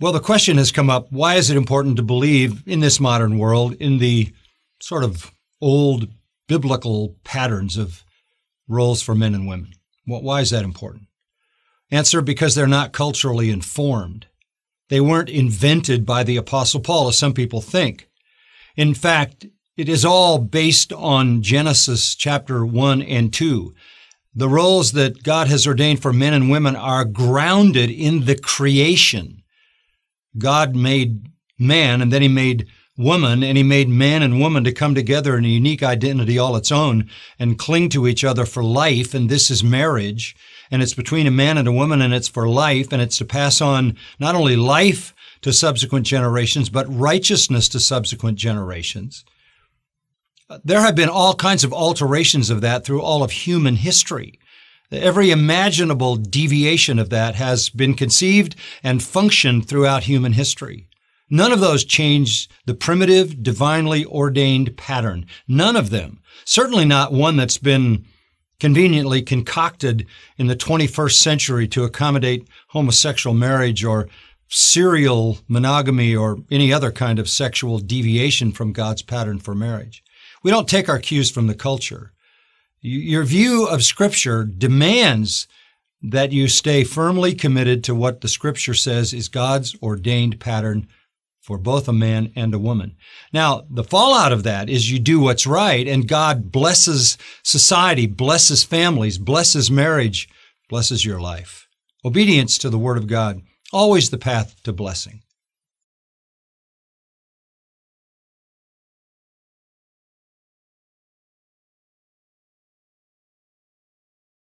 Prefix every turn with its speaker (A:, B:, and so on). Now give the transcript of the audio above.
A: Well, the question has come up why is it important to believe in this modern world in the sort of old biblical patterns of roles for men and women? why is that important? Answer because they're not culturally informed. They weren't invented by the Apostle Paul, as some people think. In fact, it is all based on Genesis chapter 1 and 2. The roles that God has ordained for men and women are grounded in the creation God made man and then he made woman and he made man and woman to come together in a unique identity all its own and cling to each other for life. And this is marriage. And it's between a man and a woman and it's for life. And it's to pass on not only life to subsequent generations, but righteousness to subsequent generations. There have been all kinds of alterations of that through all of human history. Every imaginable deviation of that has been conceived and functioned throughout human history. None of those change the primitive, divinely ordained pattern. None of them. Certainly not one that's been conveniently concocted in the 21st century to accommodate homosexual marriage or serial monogamy or any other kind of sexual deviation from God's pattern for marriage. We don't take our cues from the culture your view of Scripture demands that you stay firmly committed to what the Scripture says is God's ordained pattern for both a man and a woman. Now, the fallout of that is you do what's right, and God blesses society, blesses families, blesses marriage, blesses your life. Obedience to the Word of God, always the path to blessing.